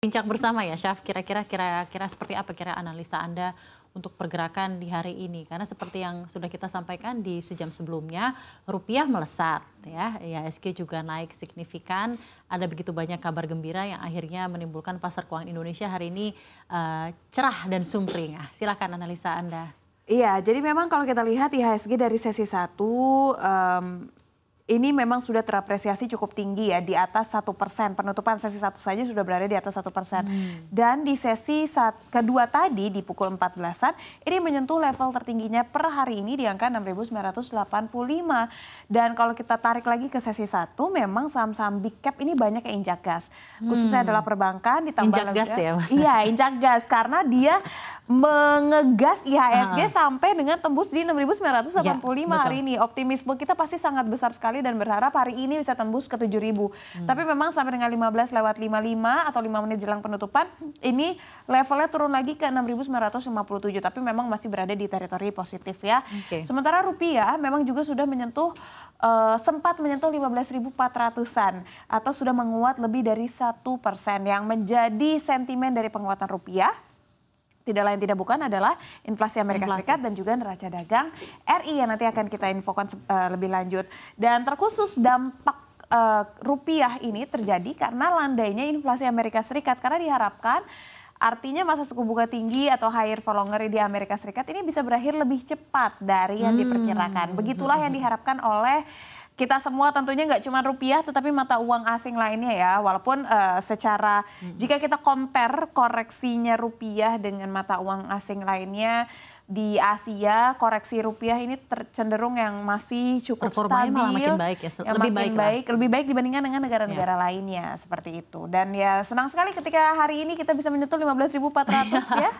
Bincang bersama ya Syaf, kira-kira kira-kira seperti apa kira analisa Anda untuk pergerakan di hari ini? Karena seperti yang sudah kita sampaikan di sejam sebelumnya, rupiah melesat ya, IHSG juga naik signifikan. Ada begitu banyak kabar gembira yang akhirnya menimbulkan pasar keuangan Indonesia hari ini uh, cerah dan sumpring. Ah, silakan analisa Anda. Iya, jadi memang kalau kita lihat IHSG dari sesi 1 um, ini memang sudah terapresiasi cukup tinggi ya di atas satu persen penutupan sesi satu saja sudah berada di atas satu persen hmm. dan di sesi saat kedua tadi di pukul 14-an ini menyentuh level tertingginya per hari ini di angka 6.985 dan kalau kita tarik lagi ke sesi satu memang saham-saham big cap ini banyak yang injak gas hmm. khususnya hmm. adalah perbankan ditambah injak gas ya, ya. mas. iya injak gas karena dia mengegas IHSG uh ah. sampai dengan tembus di 6.985 ya, lima iya, hari ini optimisme kita pasti sangat besar sekali sekali dan berharap hari ini bisa tembus ke 7.000. ribu. Hmm. Tapi memang sampai dengan 15 lewat 55 atau 5 menit jelang penutupan, ini levelnya turun lagi ke 6.957. Tapi memang masih berada di teritori positif ya. Okay. Sementara rupiah memang juga sudah menyentuh, uh, sempat menyentuh 15.400-an atau sudah menguat lebih dari satu persen yang menjadi sentimen dari penguatan rupiah tidak lain tidak bukan adalah inflasi Amerika inflasi. Serikat dan juga neraca dagang RI yang nanti akan kita infokan uh, lebih lanjut. Dan terkhusus dampak uh, rupiah ini terjadi karena landainya inflasi Amerika Serikat karena diharapkan artinya masa suku bunga tinggi atau higher for longer di Amerika Serikat ini bisa berakhir lebih cepat dari yang hmm. diperkirakan. Begitulah yang diharapkan oleh kita semua tentunya nggak cuma rupiah tetapi mata uang asing lainnya ya walaupun uh, secara hmm. jika kita compare koreksinya rupiah dengan mata uang asing lainnya di Asia koreksi rupiah ini cenderung yang masih cukup Performanya stabil, malah makin baik ya, yang lebih makin baik, lebih baik dibandingkan dengan negara-negara ya. lainnya seperti itu. Dan ya senang sekali ketika hari ini kita bisa menyentuh 15.400 ya.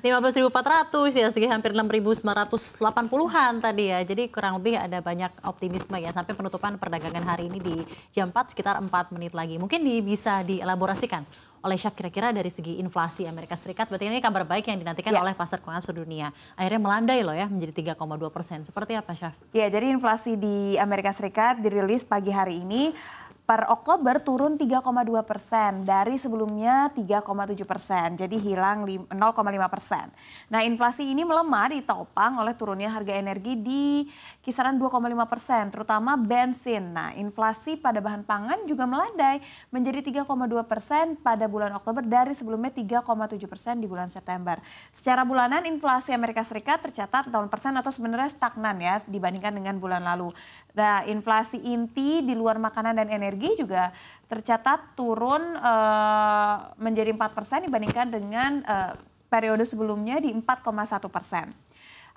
15.400 ya, segi hampir 6.980-an tadi ya. Jadi kurang lebih ada banyak optimisme ya sampai penutupan perdagangan hari ini di jam 4 sekitar 4 menit lagi. Mungkin di, bisa dielaborasikan oleh chef kira-kira dari segi inflasi Amerika Serikat berarti ini kabar baik yang dinantikan yeah. oleh pasar keuangan seluruh dunia. Akhirnya melandai loh ya menjadi 3,2 persen. Seperti apa chef? Ya jadi inflasi di Amerika Serikat dirilis pagi hari ini per Oktober turun 3,2 persen dari sebelumnya 3,7 persen, jadi hilang 0,5 persen. Nah inflasi ini melemah ditopang oleh turunnya harga energi di kisaran 2,5 persen, terutama bensin. Nah inflasi pada bahan pangan juga melandai menjadi 3,2 persen pada bulan Oktober dari sebelumnya 3,7 persen di bulan September. Secara bulanan inflasi Amerika Serikat tercatat tahun persen atau sebenarnya stagnan ya dibandingkan dengan bulan lalu. Nah inflasi inti di luar makanan dan energi energi juga tercatat turun uh, menjadi 4 persen dibandingkan dengan uh, periode sebelumnya di 4,1 persen.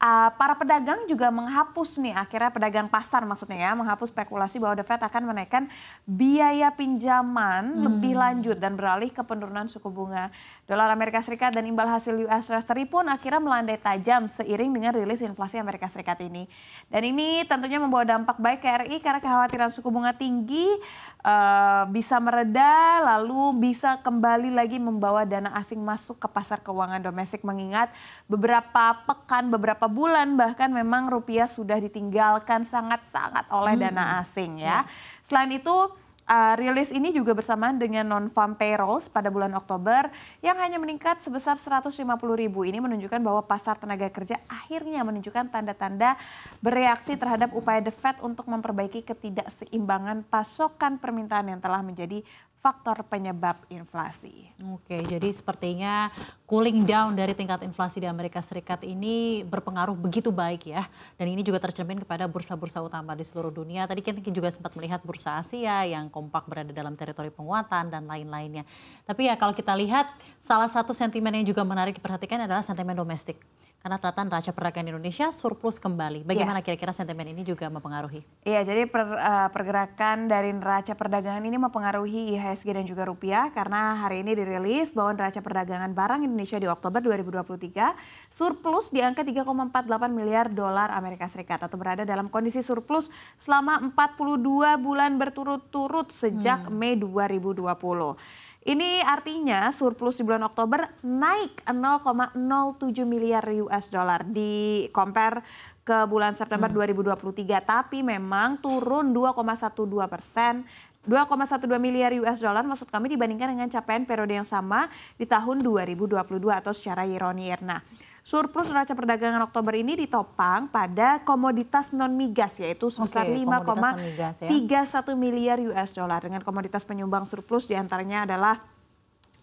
Uh, para pedagang juga menghapus nih akhirnya pedagang pasar maksudnya ya menghapus spekulasi bahwa The Fed akan menaikkan biaya pinjaman hmm. lebih lanjut dan beralih ke penurunan suku bunga dolar Amerika Serikat dan imbal hasil US Treasury pun akhirnya melandai tajam seiring dengan rilis inflasi Amerika Serikat ini. Dan ini tentunya membawa dampak baik ke RI karena kekhawatiran suku bunga tinggi uh, bisa mereda lalu bisa kembali lagi membawa dana asing masuk ke pasar keuangan domestik mengingat beberapa pekan, beberapa bulan bahkan memang rupiah sudah ditinggalkan sangat-sangat oleh hmm. dana asing ya. Hmm. Selain itu Uh, rilis ini juga bersamaan dengan non-farm payrolls pada bulan Oktober yang hanya meningkat sebesar 150 ribu. Ini menunjukkan bahwa pasar tenaga kerja akhirnya menunjukkan tanda-tanda bereaksi terhadap upaya The Fed untuk memperbaiki ketidakseimbangan pasokan permintaan yang telah menjadi faktor penyebab inflasi. Oke, jadi sepertinya cooling down dari tingkat inflasi di Amerika Serikat ini berpengaruh begitu baik ya. Dan ini juga tercermin kepada bursa-bursa utama di seluruh dunia. Tadi kita juga sempat melihat bursa Asia yang kompak berada dalam teritori penguatan dan lain-lainnya. Tapi ya kalau kita lihat salah satu sentimen yang juga menarik diperhatikan adalah sentimen domestik karena ternyata raca perdagangan Indonesia surplus kembali. Iya. Bagaimana kira-kira sentimen ini juga mempengaruhi? Iya, yeah, jadi per, uh, pergerakan dari neraca perdagangan ini mempengaruhi IHSG dan juga rupiah karena hari ini dirilis bahwa neraca perdagangan barang Indonesia di Oktober 2023 surplus di angka 3,48 miliar dolar Amerika Serikat atau berada dalam kondisi surplus selama 42 bulan berturut-turut sejak hmm. Mei 2020. Ini artinya surplus di bulan Oktober naik 0,07 miliar US dollar di compare ke bulan September hmm. 2023 tapi memang turun 2,12 persen 2,12 miliar US dollar maksud kami dibandingkan dengan capaian periode yang sama di tahun 2022 atau secara year on year. Nah, Surplus neraca perdagangan Oktober ini ditopang pada komoditas non migas yaitu sebesar okay, 5,31 ya. miliar US dollar dengan komoditas penyumbang surplus diantaranya adalah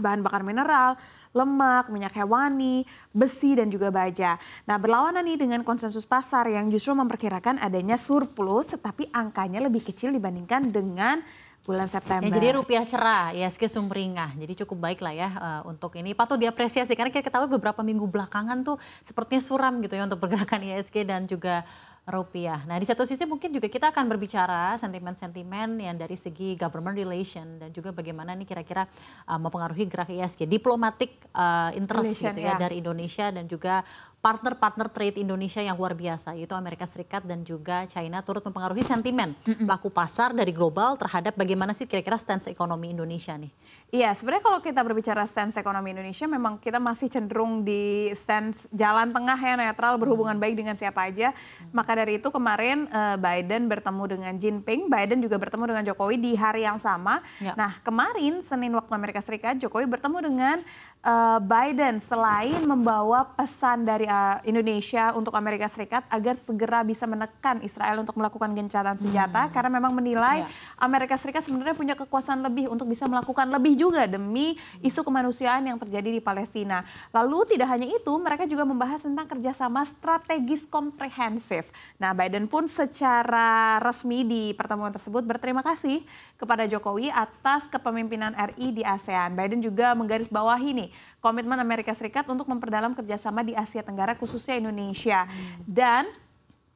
bahan bakar mineral, lemak, minyak hewani, besi, dan juga baja. Nah, berlawanan nih dengan konsensus pasar yang justru memperkirakan adanya surplus, tetapi angkanya lebih kecil dibandingkan dengan bulan ya, September. Ya, jadi rupiah cerah, ISG sumringah. Jadi cukup baik lah ya uh, untuk ini. Patut diapresiasi karena kita ketahui beberapa minggu belakangan tuh sepertinya suram gitu ya untuk pergerakan ISG dan juga rupiah. Nah di satu sisi mungkin juga kita akan berbicara sentimen-sentimen yang dari segi government relation dan juga bagaimana ini kira-kira uh, mempengaruhi gerak ISG, diplomatik uh, eh, interest Relation, gitu ya, ya dari Indonesia dan juga partner-partner trade Indonesia yang luar biasa, yaitu Amerika Serikat dan juga China turut mempengaruhi sentimen pelaku pasar dari global terhadap bagaimana sih kira-kira stance ekonomi Indonesia nih? Iya, sebenarnya kalau kita berbicara stance ekonomi Indonesia, memang kita masih cenderung di stance jalan tengah ya netral berhubungan baik dengan siapa aja. Hmm. Maka dari itu kemarin eh, Biden bertemu dengan Jinping, Biden juga bertemu dengan Jokowi di hari yang sama. Ya. Nah kemarin Senin waktu Amerika Serikat, Jokowi bertemu dengan eh, Biden selain membawa pesan dari Eh, Indonesia untuk Amerika Serikat agar segera bisa menekan Israel untuk melakukan gencatan senjata hmm. karena memang menilai ya. Amerika Serikat sebenarnya punya kekuasaan lebih untuk bisa melakukan lebih juga demi isu kemanusiaan yang terjadi di Palestina. Lalu tidak hanya itu, mereka juga membahas tentang kerjasama strategis komprehensif. Nah, Biden pun secara resmi di pertemuan tersebut berterima kasih kepada Jokowi atas kepemimpinan RI di ASEAN. Biden juga menggarisbawahi nih komitmen Amerika Serikat untuk memperdalam kerjasama di Asia Tenggara negara khususnya Indonesia. Hmm. Dan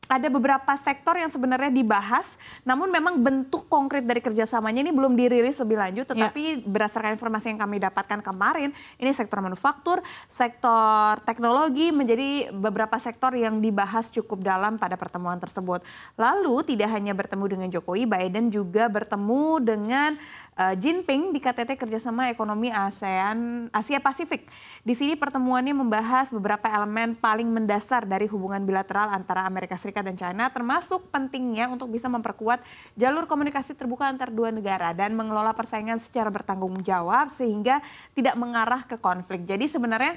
ada beberapa sektor yang sebenarnya dibahas, namun memang bentuk konkret dari kerjasamanya ini belum dirilis lebih lanjut. Ya. Tetapi ya. berdasarkan informasi yang kami dapatkan kemarin, ini sektor manufaktur, sektor teknologi menjadi beberapa sektor yang dibahas cukup dalam pada pertemuan tersebut. Lalu tidak hanya bertemu dengan Jokowi, Biden juga bertemu dengan uh, Jinping di KTT kerjasama ekonomi ASEAN Asia Pasifik. Di sini pertemuannya membahas beberapa elemen paling mendasar dari hubungan bilateral antara Amerika Serikat dan China, termasuk pentingnya untuk bisa memperkuat jalur komunikasi terbuka antar dua negara dan mengelola persaingan secara bertanggung jawab sehingga tidak mengarah ke konflik. Jadi sebenarnya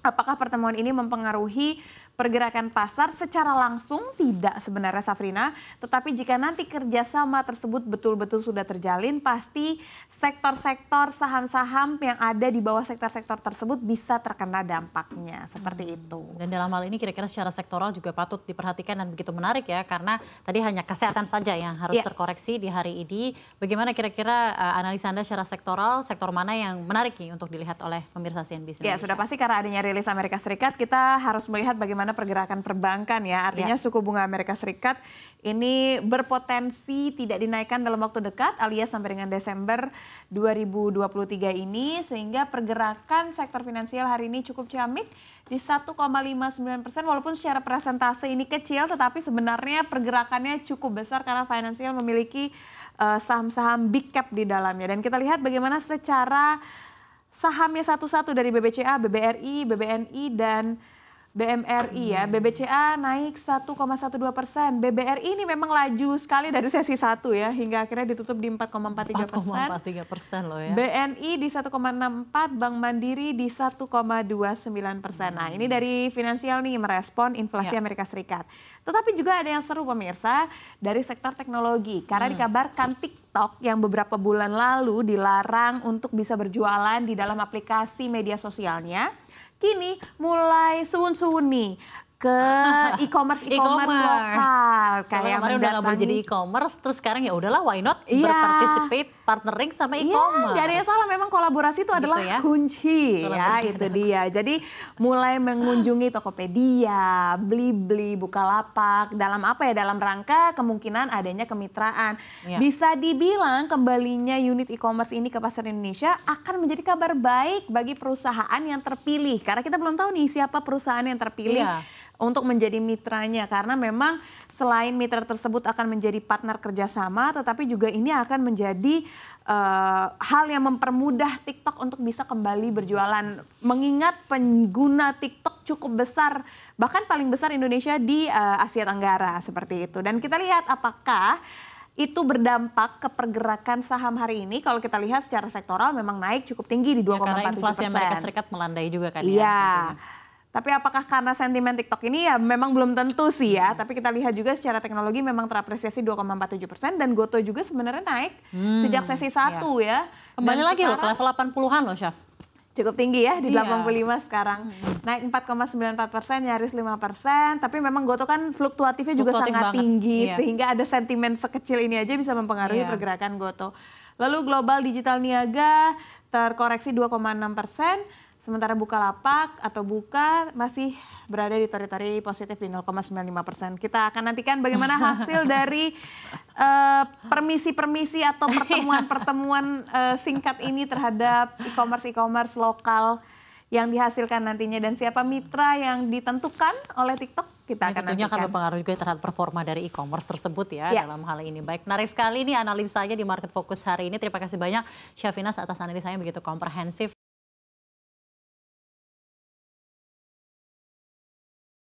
apakah pertemuan ini mempengaruhi pergerakan pasar secara langsung tidak sebenarnya Safrina, tetapi jika nanti kerjasama tersebut betul-betul sudah terjalin, pasti sektor-sektor saham-saham yang ada di bawah sektor-sektor tersebut bisa terkena dampaknya seperti hmm. itu. Dan dalam hal ini kira-kira secara sektoral juga patut diperhatikan dan begitu menarik ya, karena tadi hanya kesehatan saja yang harus yeah. terkoreksi di hari ini. Bagaimana kira-kira uh, analisa Anda secara sektoral, sektor mana yang menarik nih untuk dilihat oleh pemirsa CNBC? Ya, sudah pasti karena adanya rilis Amerika Serikat, kita harus melihat bagaimana bagaimana pergerakan perbankan ya. Artinya ya. suku bunga Amerika Serikat ini berpotensi tidak dinaikkan dalam waktu dekat alias sampai dengan Desember 2023 ini sehingga pergerakan sektor finansial hari ini cukup ciamik di 1,59 persen walaupun secara presentase ini kecil tetapi sebenarnya pergerakannya cukup besar karena finansial memiliki eh, saham-saham uh, big cap di dalamnya dan kita lihat bagaimana secara sahamnya satu-satu dari BBCA, BBRI, BBNI dan BMRI ya, hmm. BBCA naik 1,12 persen. BBRI ini memang laju sekali dari sesi 1 ya, hingga akhirnya ditutup di 4,43 persen. 4,43 persen loh ya. BNI di 1,64, Bank Mandiri di 1,29 persen. Nah ini hmm. dari finansial nih merespon inflasi ya. Amerika Serikat. Tetapi juga ada yang seru pemirsa dari sektor teknologi, karena hmm. dikabarkan TikTok TikTok yang beberapa bulan lalu dilarang untuk bisa berjualan di dalam aplikasi media sosialnya, kini mulai suun-suun nih ke e-commerce e-commerce e lokal kayak kemarin udah nggak jadi e-commerce terus sekarang ya udahlah why not yeah. berpartisipasi partnering sama iya, e-commerce. Iya, gak ada yang salah. Memang kolaborasi itu gitu adalah ya? kunci ya, kolaborasi ya, itu dia. Jadi mulai mengunjungi Tokopedia, Blibli, Bukalapak, dalam apa ya? Dalam rangka kemungkinan adanya kemitraan. Ya. Bisa dibilang kembalinya unit e-commerce ini ke pasar Indonesia akan menjadi kabar baik bagi perusahaan yang terpilih. Karena kita belum tahu nih siapa perusahaan yang terpilih. Ya untuk menjadi mitranya karena memang selain mitra tersebut akan menjadi partner kerjasama tetapi juga ini akan menjadi uh, hal yang mempermudah TikTok untuk bisa kembali berjualan mengingat pengguna TikTok cukup besar bahkan paling besar Indonesia di uh, Asia Tenggara seperti itu dan kita lihat apakah itu berdampak ke pergerakan saham hari ini kalau kita lihat secara sektoral memang naik cukup tinggi di 2,47 persen. Ya, karena inflasi Amerika Serikat melandai juga kan ya. Iya. Tapi apakah karena sentimen TikTok ini ya memang belum tentu sih ya. Tapi kita lihat juga secara teknologi memang terapresiasi 2,47 persen dan Goto juga sebenarnya naik hmm, sejak sesi iya. satu ya. ya. Kembali dan lagi sekarang, loh ke level 80-an loh chef Cukup tinggi ya di iya. 85 sekarang. Hmm. Naik 4,94 persen, nyaris 5 persen. Tapi memang Goto kan fluktuatifnya juga Fluktuatif sangat banget. tinggi. Iya. Sehingga ada sentimen sekecil ini aja bisa mempengaruhi iya. pergerakan Goto. Lalu global digital niaga terkoreksi 2,6 persen Sementara Bukalapak atau Buka masih berada di teritori positif di 0,95 persen. Kita akan nantikan bagaimana hasil dari eh, permisi-permisi uh, atau pertemuan-pertemuan uh, singkat ini terhadap e-commerce-e-commerce lokal yang dihasilkan nantinya dan siapa mitra yang ditentukan oleh TikTok kita akan tentunya nantikan. akan berpengaruh juga terhadap performa dari e-commerce tersebut ya, ya dalam hal ini. Baik, menarik sekali ini analisanya di Market Focus hari ini. Terima kasih banyak Syafinas atas analisanya begitu komprehensif.